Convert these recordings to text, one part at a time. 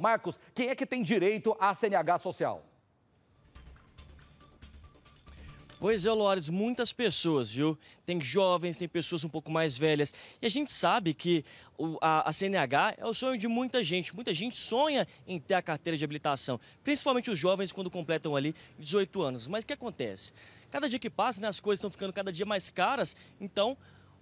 Marcos, quem é que tem direito à CNH social? Pois é, Lores, muitas pessoas, viu? Tem jovens, tem pessoas um pouco mais velhas. E a gente sabe que a, a, CNH é o sonho de muita gente. Muita gente sonha em ter a carteira de habilitação, principalmente os jovens quando completam ali 18 anos. Mas o que acontece? Cada dia que passa, né, as coisas estão ficando cada dia mais caras, então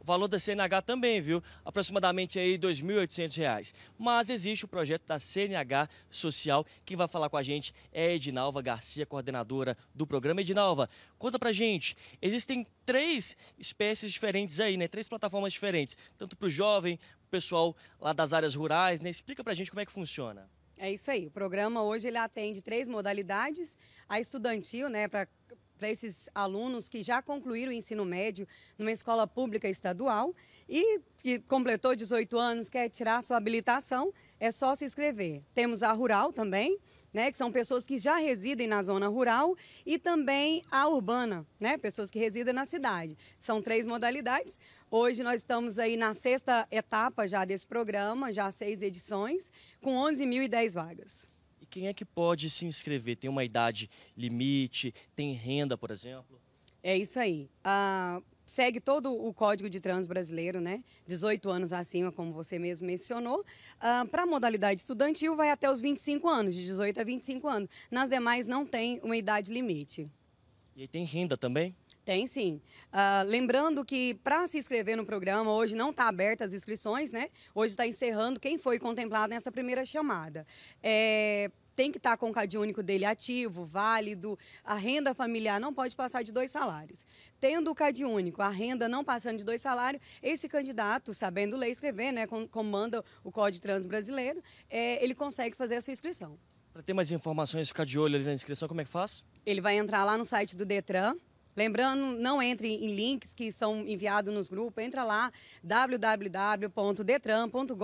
valor da CNH também, viu? Aproximadamente aí R$ 2.800. Mas existe o projeto da CNH Social. Quem vai falar com a gente é Edinalva Garcia, coordenadora do programa. Edinalva, conta pra gente. Existem três espécies diferentes aí, né? Três plataformas diferentes, tanto para o jovem, pro pessoal lá das áreas rurais, né? Explica pra gente como é que funciona. É isso aí. O programa hoje ele atende três modalidades: a estudantil, né, para para esses alunos que já concluíram o ensino médio numa escola pública estadual e que completou 18 anos, quer tirar sua habilitação, é só se inscrever. Temos a rural também, né, que são pessoas que já residem na zona rural e também a urbana, né, pessoas que residem na cidade. São três modalidades. Hoje nós estamos aí na sexta etapa já desse programa, já seis edições, com 11.010 vagas quem é que pode se inscrever? Tem uma idade limite? Tem renda, por exemplo? É isso aí. Ah, segue todo o Código de Trânsito Brasileiro, né? 18 anos acima, como você mesmo mencionou. Ah, Para a modalidade estudantil, vai até os 25 anos, de 18 a 25 anos. Nas demais, não tem uma idade limite. E aí tem renda também? Tem sim. Uh, lembrando que para se inscrever no programa, hoje não está aberta as inscrições, né? Hoje está encerrando quem foi contemplado nessa primeira chamada. É, tem que estar tá com o CAD único dele ativo, válido, a renda familiar não pode passar de dois salários. Tendo o CAD único, a renda não passando de dois salários, esse candidato, sabendo ler e escrever, né, comanda o Código Trans Brasileiro, é, ele consegue fazer a sua inscrição. Para ter mais informações, ficar de olho ali na inscrição, como é que faz? Ele vai entrar lá no site do Detran, Lembrando, não entre em links que são enviados nos grupos, entra lá www.detram.gov.br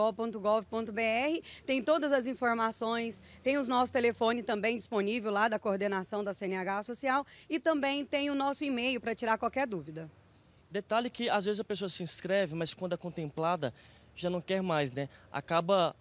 tem todas as informações, tem os nossos telefones também disponível lá da coordenação da CNH Social e também tem o nosso e-mail para tirar qualquer dúvida. Detalhe que às vezes a pessoa se inscreve, mas quando é contemplada já não quer mais, né? Acaba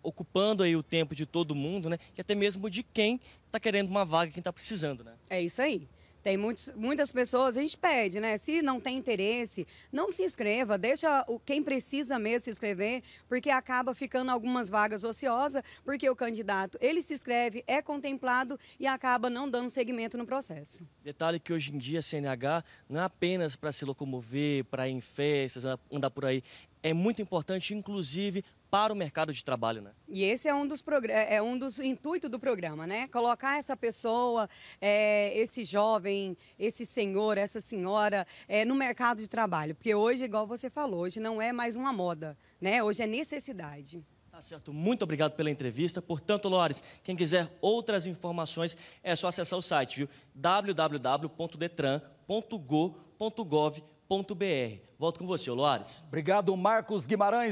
ocupando aí o tempo de todo mundo, né? E até mesmo de quem está querendo uma vaga, quem está precisando, né? É isso aí. Tem muitos, muitas pessoas, a gente pede, né? Se não tem interesse, não se inscreva, deixa o, quem precisa mesmo se inscrever, porque acaba ficando algumas vagas ociosas, porque o candidato, ele se inscreve, é contemplado e acaba não dando seguimento no processo. Detalhe que hoje em dia a CNH não é apenas para se locomover, para ir em festas, andar por aí. É muito importante, inclusive, para o mercado de trabalho, né? E esse é um dos é, é um dos intuito do programa, né? Colocar essa pessoa, é, esse jovem, esse senhor, essa senhora é, no mercado de trabalho, porque hoje, igual você falou, hoje não é mais uma moda, né? Hoje é necessidade. Tá certo, muito obrigado pela entrevista. Portanto, Lores, quem quiser outras informações é só acessar o site, viu? www.detran.go.gov.br. Volto com você, Loares. Obrigado, Marcos Guimarães.